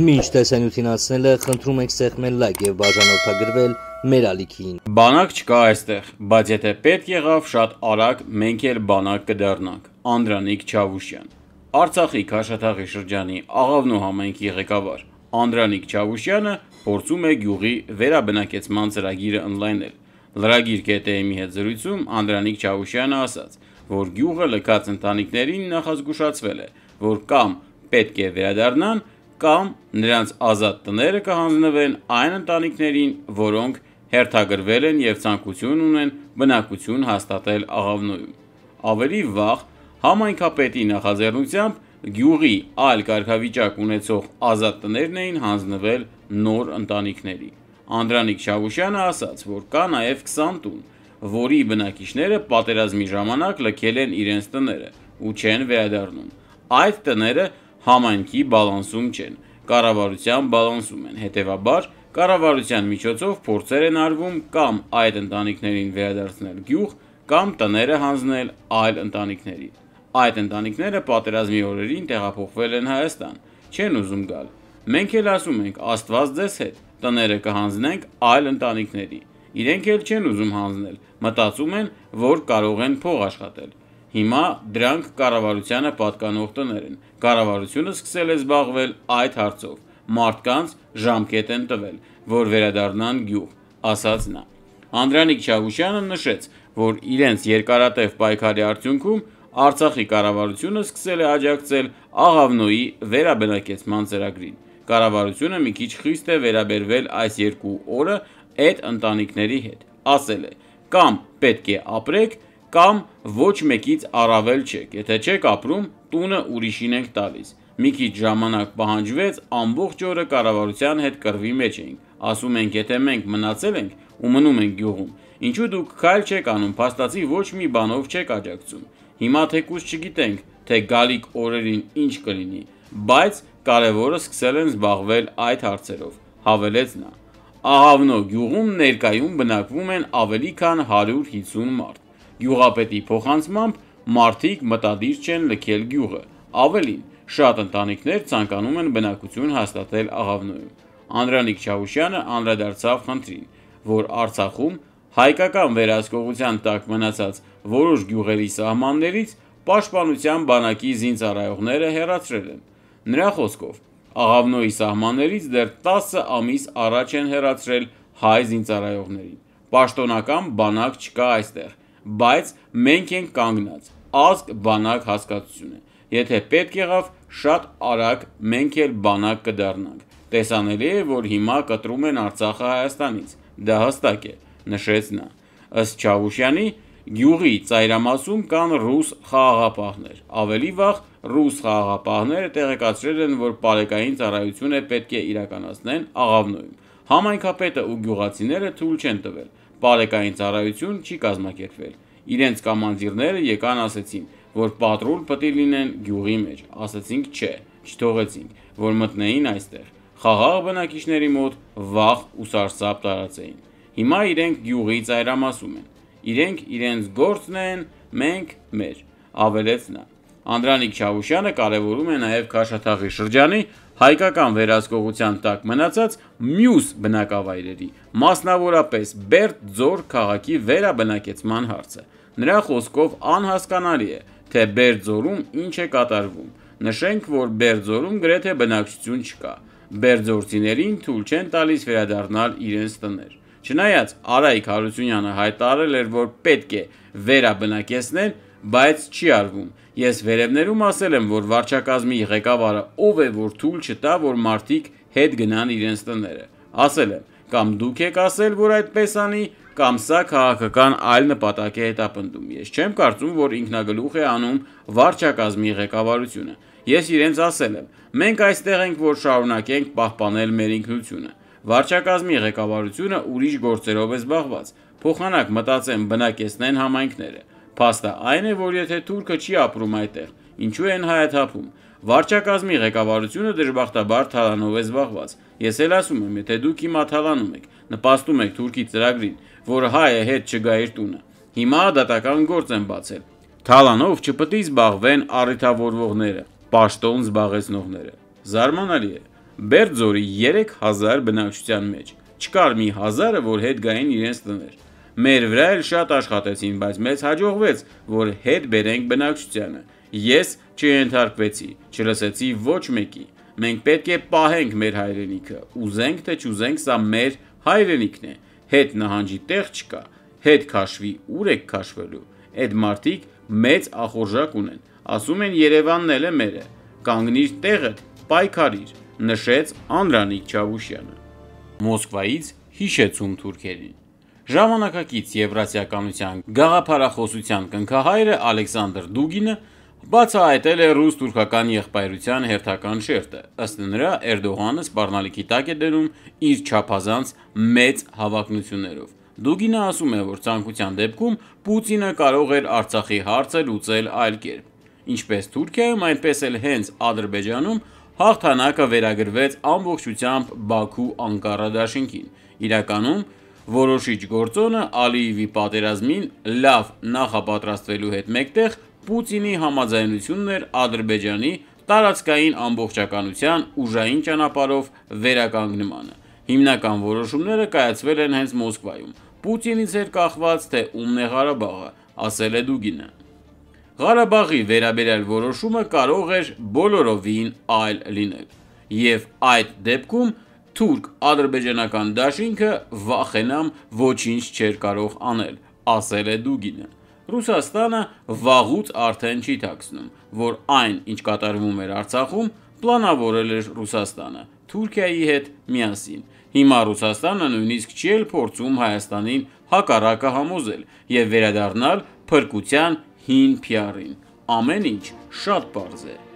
Մինչ տեսանյութին անցնելը խնդրում ենք սեղմել լայք եւ բաժանորդագրվել մեր ալիքին։ Բանակ չկա այստեղ, բայց եթե պետք եղավ շատ արագ մենք էլ բանակ կդառնանք։ Անդրանիկ Չավուշյան։ Արցախի Քաշաթաղի շրջանի Աղավնու համայնքի ղեկավար Անդրանիկ Չավուշյանը փորձում է գյուղի վերաբնակեցման ծրագիրը ընդլայնել։ Լրագիր կետեի հետ զրույցում Անդրանիկ Չավուշյանը ասաց, որ գյուղը լքած ընտանիքներին նախազգուշացվել է, որ կամ պետք է վերադառնան կամ նրանց ազատ տները կհանձնվեն այն ընտանիքներին, որոնք հերթագրվել են և ցանկություն ունեն բնակություն հաստատել աղավնոյում։ Ավելի վաղ համայնքապետի նախաձեռնությամբ գյուղի այլ կարգավիճակ ունեցող ազատ տներն էին հանձնվել նոր ընտանիքների։ Անդրանիկ Չավուշյանը ասաց, որ կա նաև 20 տուն, որի բնակիչները պատերազմի ժամանակ լքել են իրենց տները ու չեն վերադառնում։ Այդ տները համայնքի բալանսում չեն, կառավարության բալանսում են։ Հետևաբար, կառավարության միջոցով փորձեր են արվում կամ այդ ընտանիքներին վերադարձնել գյուղ, կամ տները հանձնել այլ ընտանիքների։ Այդ ընտանիքները պատերազմի օրերին տեղափոխվել են Հայաստան, չեն ուզում գալ։ Մենք էլ ասում ենք Աստված ձեզ հետ, տները կհանձնենք այլ ընտանիքների։ Իրենք էլ չեն ուզում հանձնել, մտածում են, որ կարող են փող աշխատել։ Հիմա դրանք կառավարությանը պատկանող տներ են։ Կառավարությունը սկսել է զբաղվել այդ հարցով։ Մարդկանց ժամկետ են տվել, որ վերադառնան գյուղ, ասաց նա։ Անդրանիկ Չավուշյանը նշեց, որ իրենց երկարատև պայքարի արդյունքում Արցախի կառավարությունը սկսել է աջակցել աղավնոյի վերաբնակեցման ծրագրին։ Կառավարությունը մի քիչ խիստ է վերաբերվել այս երկու օրը այդ ընտանիքների հետ։ Ասել է. կամ պետք է ապրեք, կամ ոչ մեկից առավել չեք։ Եթե չեք ապրում, տունը ուրիշին ենք տալիս։ Մի քիչ ժամանակ պահանջվեց, ամբողջ օրը կառավարության հետ կռվի մեջ էինք։ Ասում ենք, եթե մենք մնացել ենք ու մնում ենք գյուղում, ինչու դուք քայլ չեք անում, փաստացի ոչ մի բանով չեք աջակցում։ Հիմա թեկուզ չգիտենք, թե գալիք օրերին ինչ կլինի, բայց կարևորը սկսել են զբաղվել այդ հարցերով, հավելեց նա։ Ահավնո գյուղում ներկայում բնակվում են ավելի քան 150 մարդ։ Գյուղապետի փոխանցմամբ մարդիկ մտադիր չեն լքել գյուղը։ Ավելին, շատ ընտանիքներ ցանկանում են բնակություն հաստատել աղավնոյում։ Անդրանիկ Չավուշյանը անդրադարձավ խնդրին, որ Արցախում հայկական վերահսկողության տակ մնացած որոշ գյուղերի սահմաններից պաշտպանության բանակի զինծառայողները հեռացրել են։ Նրա խոսքով, աղավնոյի սահմաններից դեռ 10 ամիս առաջ են հեռացրել հայ զինծառայողներին։ Պաշտոնական բանակ չկա այստեղ բայց մենք ենք կանգնած։ Ազգ բանակ հասկացություն է։ Եթե պետք եղավ, շատ արագ մենք էլ բանակ կդառնանք։ Տեսանելի է, որ հիմա կտրում են Արցախը Հայաստանից։ Դա հստակ է, նշեց նա։ Ըստ Չավուշյանի, Գյուղի ծայրամասում կան ռուս խաղաղապահներ։ Ավելի վաղ ռուս խաղաղապահները տեղեկացրել են, որ բարեկային ծառայությունը պետք է իրականացնեն Աղավնոյում։ Համայնքապետը ու գյուղացիները թույլ չեն տվել։ Պալեկային ծառայություն չի կազմակերպվել։ Իրենց կամանձիրները եկան ասեցին, որ պատրուլ պտի լինեն գյուղի մեջ, ասեցինք չէ, չթողեցինք, որ մտնեին այստեղ։ Խաղաղ բնակիչների մոտ վախ ու սարսափ տարածեին։ Հիմա իրենք գյուղի ծայրամասում են։ Իրենք իրենց գործն են, մենք մեր, ավելեց նա։ Անդրանիկ Չավուշյանը կարևորում է նաև Քաշաթաղի շրջանի հայկական վերահսկողության տակ մնացած մյուս բնակավայրերի, մասնավորապես Բերդ Ձոր քաղաքի վերաբնակեցման հարցը։ Նրա խոսքով անհասկանալի է, թե Բերդ Ձորում ինչ է կատարվում։ Նշենք, որ Բերդ Ձորում գրեթե բնակչություն չկա։ Բերձորցիներին թույլ չեն տալիս վերադառնալ իրենց տներ։ Չնայած Արայիկ Հարությունյանը հայտարարել էր, որ պետք է վերաբնակեցնել բայց չի արվում։ Ես վերևներում ասել եմ, որ վարչակազմի ղեկավարը ով է, որ թույլ չտա, որ մարդիկ հետ գնան իրենց տները։ Ասել եմ, կամ դուք եք ասել, որ այդպես անի, կամ սա քաղաքական այլ նպատակ է հետապնդում։ Ես չեմ կարծում, որ ինքնագլուխ է անում վարչակազմի ղեկավարությունը։ Ես իրենց ասել եմ, մենք այստեղ ենք, որ շարունակենք պահպանել մեր ինքնությունը։ Վարչակազմի ղեկավարությունը ուրիշ գործերով է զբաղված։ Փոխանակ մտածեմ բնակեցնեն համայնքները։ Փաստը այն է, որ եթե Թուրքը չի ապրում այդտեղ, ինչու են հայաթափում։ Վարչակազմի ղեկավարությունը դժբախտաբար թալանով է զբաղված։ Ես էլ ասում եմ, եթե դուք հիմա թալանում եք, նպաստում եք Թուրքի ծրագրին, որ հայը հետ չգա իր տունը, հիմա դատական գործ են բացել։ Թալանով չպետք է զբաղվեն առիթավորվողները, պաշտոն զբաղեցնողները։ Զարմանալի է։ Բերձորի 3000 բնակչության մեջ չկար մի 1000-ը, որ հետ գային իրենց տներ։ Մեր վրա էլ շատ աշխատեցին, բայց մեզ հաջողվեց, որ հետ բերենք բնակչությանը։ Ես չենթարկվեցի, չլսեցի ոչ մեկի։ Մենք պետք է պահենք մեր հայրենիքը։ Ուզենք թե չուզենք, սա մեր հայրենիքն է։ Հետ նահանջի տեղ չկա։ Հետ քաշվի ուր եք քաշվելու։ Այդ մարդիկ մեծ ախորժակ ունեն։ Ասում են Երևանն էլ է մերը։ Կանգնիր տեղդ, պայքարիր, նշեց Անդրանիկ Չավուշյանը։ Մոսկվայից հիշեցում թուրքերին։ Ժամանակակից եվրասիականության գաղափարախոսության կնքահայրը Ալեքսանդր Դուգինը բացահայտել է ռուս-թուրքական եղբայրության հերթական շերտը: Ըստ նրա, Էրդողանը սպառնալիքի տակ է դնում իր չափազանց մեծ հավակնություններով: Դուգինը ասում է, որ ցանկության դեպքում Պուտինը կարող էր Արցախի հարցը լուծել այլ կերպ: Ինչպես Թուրքիայում, այնպես էլ հենց Ադրբեջանում հաղթանակը վերագրվեց ամբողջությամբ Բաքու-Անկարա դաշինքին: Իրականում, Որոշիչ գործոնը Ալիևի պատերազմին լավ նախապատրաստվելու հետ մեկտեղ Պուտինի համաձայնությունն էր Ադրբեջանի տարածքային ամբողջականության ուժային ճանապարհով վերականգնմանը։ Հիմնական որոշումները կայացվել են հենց Մոսկվայում։ Պուտինից էր կախված, թե ումն է Ղարաբաղը, ասել է Դուգինը։ Ղարաբաղի վերաբերյալ որոշումը կարող էր բոլորովին այլ լինել։ Եվ այդ դեպքում թուրք-ադրբեջանական դաշինքը վախենամ ոչինչ չէր կարող անել, ասել է Դուգինը։ Ռուսաստանը վաղուց արդեն չի ཐաքցնում, որ այն, ինչ կատարվում էր Արցախում, պլանավորել էր Ռուսաստանը Թուրքիայի հետ միասին։ Հիմա Ռուսաստանը նույնիսկ չի էլ փորձում Հայաստանին հակառակը համոզել եւ վերադառնալ փրկության հին PR-ին։ Ամեն ինչ շատ բարձր է։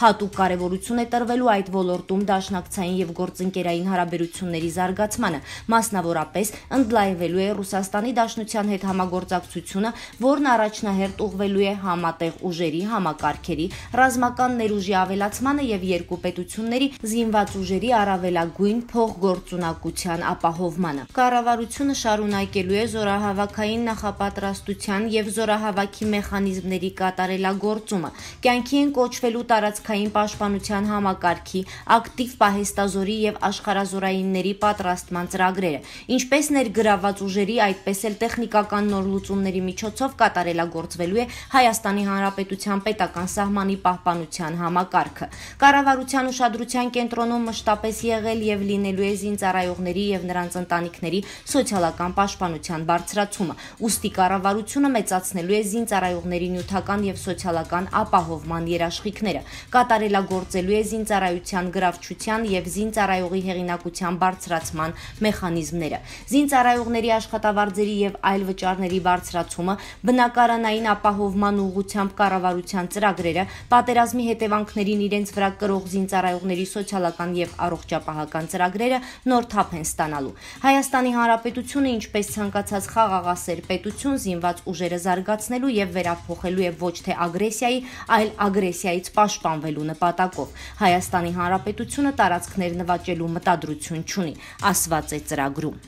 Հատուկ կարևորություն է տրվելու այդ ոլորտում դաշնակցային եւ գործընկերային հարաբերությունների զարգացմանը, մասնավորապես ընդլայնվելու է Ռուսաստանի Դաշնության հետ համագործակցությունը, որն առաջնահերթ ուղղվելու է համատեղ ուժերի, համակարգերի, ռազմական ներուժի ավելացմանը եւ երկու պետությունների զինված ուժերի առավելագույն փոխգործունակության ապահովմանը։ Կառավարությունը շարունակելու է զորահավաքային նախապատրաստության եւ զորահավաքի մեխանիզմների կատարելագործումը, կյանքի են կոչվելու տարածք մարդկային պաշտպանության համակարգի ակտիվ պահեստազորի եւ աշխարազորայինների պատրաստման ծրագրերը, ինչպես ներգրաված ուժերի, այդպես էլ տեխնիկական նորլուծումների միջոցով կատարելագործվելու է Հայաստանի Հանրապետության պետական սահմանի պահպանության համակարգը։ Կառավարության ուշադրության կենտրոնում մշտապես եղել եւ լինելու է զինծառայողների եւ նրանց ընտանիքների սոցիալական պաշտպանության բարձրացումը։ Ոստի կառավարությունը մեծացնելու է զինծառայողների նյութական եւ սոցիալական ապահովման երաշխիքները կատարելագործելու է զինծառայության գրավչության եւ զինծառայողի հեղինակության բարձրացման մեխանիզմները։ Զինծառայողների աշխատավարձերի եւ այլ վճարների բարձրացումը, բնակարանային ապահովման ուղղությամբ կառավարության ծրագրերը, պատերազմի հետևանքներին իրենց վրա կրող զինծառայողների սոցիալական եւ առողջապահական ծրագրերը նոր թափ են ստանալու։ Հայաստանի Հանրապետությունը ինչպես ցանկացած խաղաղասեր պետություն զինված ուժերը զարգացնելու եւ վերափոխելու է ոչ թե ագրեսիայի, այլ ագրեսիայից պաշտպանվելու պահելու նպատակով։ Հայաստանի Հանրապետությունը տարածքներ նվաճելու մտադրություն չունի, ասված է ծրագրում։